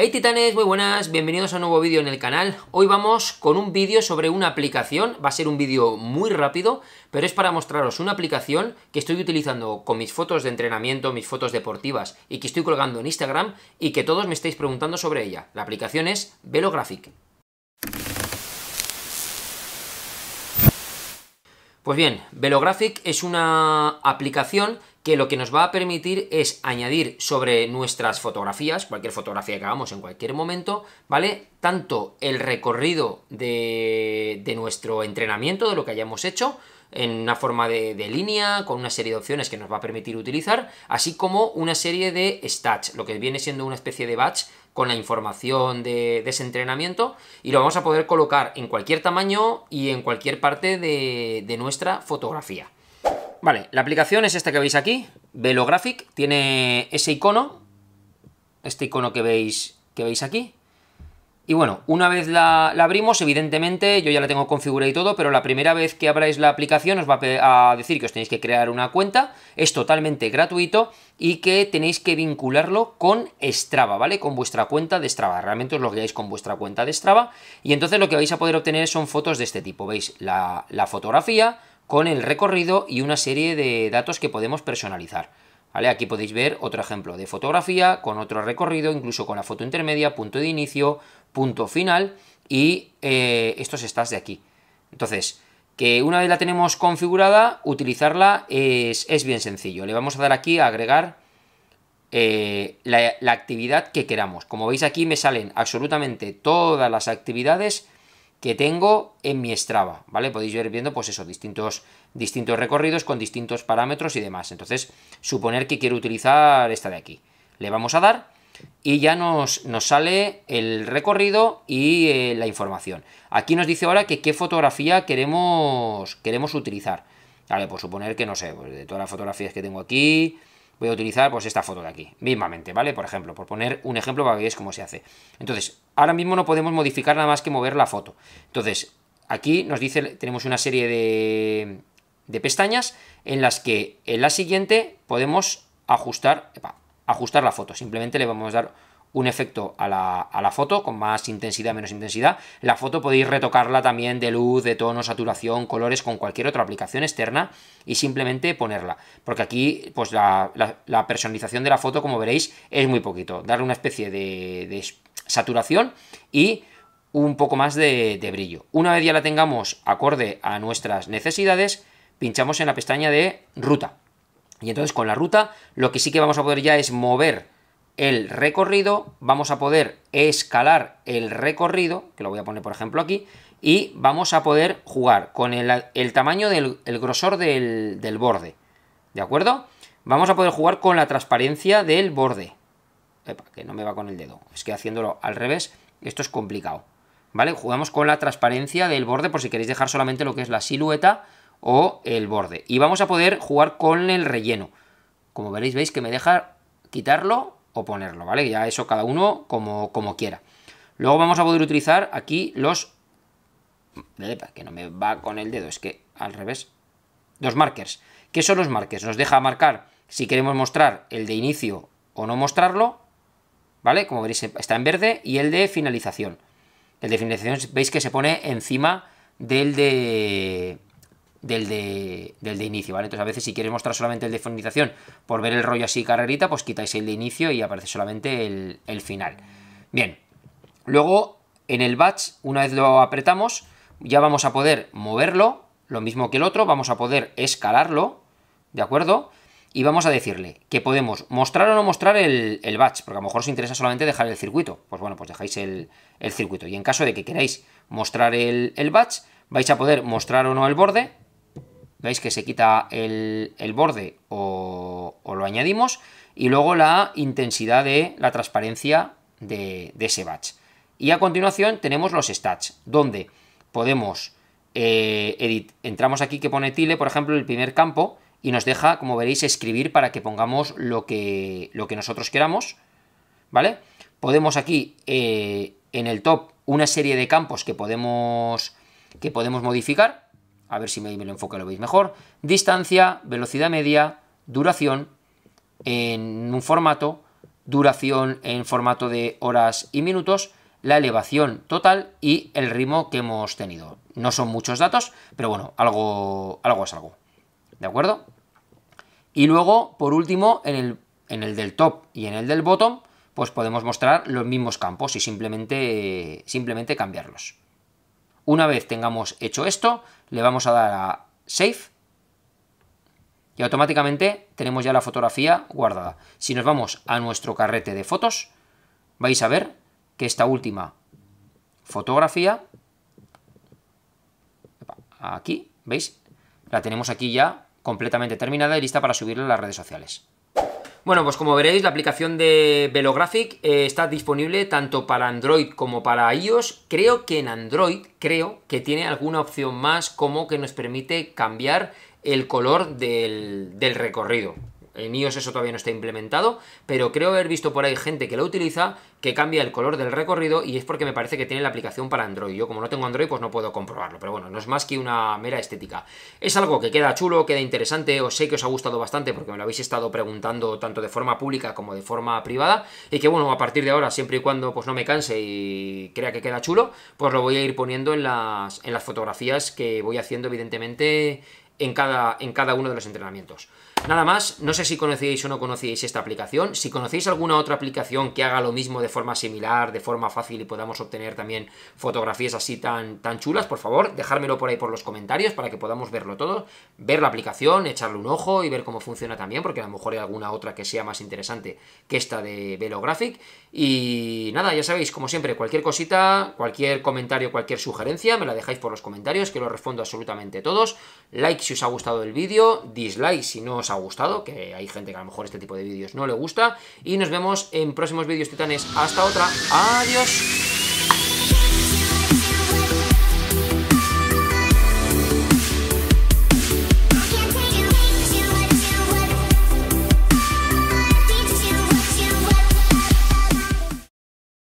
Hey titanes, muy buenas, bienvenidos a un nuevo vídeo en el canal. Hoy vamos con un vídeo sobre una aplicación, va a ser un vídeo muy rápido, pero es para mostraros una aplicación que estoy utilizando con mis fotos de entrenamiento, mis fotos deportivas y que estoy colgando en Instagram y que todos me estáis preguntando sobre ella. La aplicación es Velographic. Pues bien, Velographic es una aplicación que lo que nos va a permitir es añadir sobre nuestras fotografías, cualquier fotografía que hagamos en cualquier momento, ¿vale? Tanto el recorrido de, nuestro entrenamiento, de lo que hayamos hecho, en una forma de, línea, con una serie de opciones que nos va a permitir utilizar, así como una serie de stats, lo que viene siendo una especie de batch con la información de, ese entrenamiento, y lo vamos a poder colocar en cualquier tamaño y en cualquier parte de nuestra fotografía. Vale, la aplicación es esta que veis aquí, Velographic, tiene ese icono, este icono que veis, que veis aquí. Y bueno, una vez la, abrimos, evidentemente, yo ya la tengo configurada y todo, pero la primera vez que abráis la aplicación os va a, decir que os tenéis que crear una cuenta, es totalmente gratuito y que tenéis que vincularlo con Strava, ¿vale? Con vuestra cuenta de Strava, realmente os lo veáis con vuestra cuenta de Strava y entonces lo que vais a poder obtener son fotos de este tipo, ¿veis? la fotografía, con el recorrido y una serie de datos que podemos personalizar. ¿Vale? Aquí podéis ver otro ejemplo de fotografía con otro recorrido, incluso con la foto intermedia, punto de inicio, punto final y eh, estos estás de aquí. Entonces, que una vez la tenemos configurada, utilizarla es, es bien sencillo. Le vamos a dar aquí a agregar eh, la, la actividad que queramos. Como veis aquí me salen absolutamente todas las actividades que tengo en mi Strava, ¿vale? Podéis ir viendo, pues eso, distintos, distintos recorridos con distintos parámetros y demás. Entonces, suponer que quiero utilizar esta de aquí. Le vamos a dar y ya nos, sale el recorrido y eh, la información. Aquí nos dice ahora que qué fotografía queremos, queremos utilizar. Vale, pues suponer que, no sé, pues de todas las fotografías que tengo aquí, voy a utilizar pues esta foto de aquí, mismamente, ¿vale? Por ejemplo, por poner un ejemplo para que veáis cómo se hace. Entonces, ahora mismo no podemos modificar nada más que mover la foto. Entonces, aquí nos dice, tenemos una serie de, de pestañas en las que en la siguiente podemos ajustar, ajustar la foto. Simplemente le vamos a dar un efecto a la, foto, con más intensidad, menos intensidad. La foto podéis retocarla también de luz, de tono, saturación, colores, con cualquier otra aplicación externa y simplemente ponerla. Porque aquí, pues la, personalización de la foto, como veréis, es muy poquito. Darle una especie de, saturación y un poco más de, de brillo. Una vez ya la tengamos acorde a nuestras necesidades, pinchamos en la pestaña de ruta. Y entonces con la ruta lo que sí que vamos a poder ya es mover el recorrido, vamos a poder escalar el recorrido, que lo voy a poner por ejemplo aquí, y vamos a poder jugar con el, tamaño del grosor del, del borde, ¿de acuerdo? Vamos a poder jugar con la transparencia del borde, que no me va con el dedo, es que haciéndolo al revés esto es complicado, ¿vale? Jugamos con la transparencia del borde por si queréis dejar solamente lo que es la silueta o el borde, y vamos a poder jugar con el relleno, como veréis, veis que me deja quitarlo ponerlo, ¿vale? Ya eso cada uno como, como quiera. Luego vamos a poder utilizar aquí los... Eh, que no me va con el dedo, es que al revés. Los markers. que son los markers? Nos deja marcar si queremos mostrar el de inicio o no mostrarlo, ¿vale? Como veréis está en verde y el de finalización. El de finalización veis que se pone encima del de del de, inicio, ¿vale? Entonces a veces si quieres mostrar solamente el de finalización por ver el rollo así carrerita, pues quitáis el de inicio y aparece solamente el, final. Bien, luego en el batch, una vez lo apretamos, ya vamos a poder moverlo, lo mismo que el otro, vamos a poder escalarlo, ¿de acuerdo? Y vamos a decirle que podemos mostrar o no mostrar el, batch, porque a lo mejor os interesa solamente dejar el circuito. Pues bueno, pues dejáis el, circuito. Y en caso de que queráis mostrar el, el batch, vais a poder mostrar o no el borde, veis que se quita el, borde o, lo añadimos, y luego la intensidad de la transparencia de, ese batch. Y a continuación tenemos los stats, donde podemos eh, edit. entramos aquí que pone tile, por ejemplo, el primer campo, y nos deja, como veréis, escribir para que pongamos lo que, lo que nosotros queramos, ¿vale? Podemos aquí, eh, en el top, una serie de campos que podemos, que podemos modificar, a ver si me, me lo enfoque lo veis mejor, distancia, velocidad media, duración en un formato, duración en formato de horas y minutos, la elevación total y el ritmo que hemos tenido. No son muchos datos, pero bueno, algo, algo es algo. ¿De acuerdo? Y luego, por último, en el, en el del top y en el del bottom, pues podemos mostrar los mismos campos y simplemente, simplemente cambiarlos. Una vez tengamos hecho esto, le vamos a dar a Save y automáticamente tenemos ya la fotografía guardada. Si nos vamos a nuestro carrete de fotos, vais a ver que esta última fotografía, aquí, ¿veis? La tenemos aquí ya completamente terminada y lista para subirla a las redes sociales. Bueno, pues como veréis, la aplicación de Velographic eh, está disponible tanto para Android como para iOS. Creo que en Android, creo que tiene alguna opción más como que nos permite cambiar el color del recorrido. En iOS eso todavía no está implementado, pero creo haber visto por ahí gente que lo utiliza, que cambia el color del recorrido y es porque me parece que tiene la aplicación para Android. Yo como no tengo Android pues no puedo comprobarlo, pero bueno, no es más que una mera estética. Es algo que queda chulo, queda interesante, os sé que os ha gustado bastante porque me lo habéis estado preguntando tanto de forma pública como de forma privada y que bueno, a partir de ahora, siempre y cuando pues no me canse y crea que queda chulo, pues lo voy a ir poniendo en las, en las fotografías que voy haciendo evidentemente en cada, en cada uno de los entrenamientos. Nada más, no sé si conocíais o no conocíais esta aplicación. Si conocéis alguna otra aplicación que haga lo mismo de forma similar, de forma fácil y podamos obtener también fotografías así tan, tan chulas, por favor, dejármelo por ahí por los comentarios para que podamos verlo todo, ver la aplicación, echarle un ojo y ver cómo funciona también, porque a lo mejor hay alguna otra que sea más interesante que esta de Velographic. Y nada, ya sabéis, como siempre, cualquier cosita, cualquier comentario, cualquier sugerencia, me la dejáis por los comentarios, que lo respondo absolutamente todos. Like si os ha gustado el vídeo, dislike si no os ha gustado, que hay gente que a lo mejor este tipo de vídeos no le gusta. Y nos vemos en próximos vídeos titanes. Hasta otra. Adiós.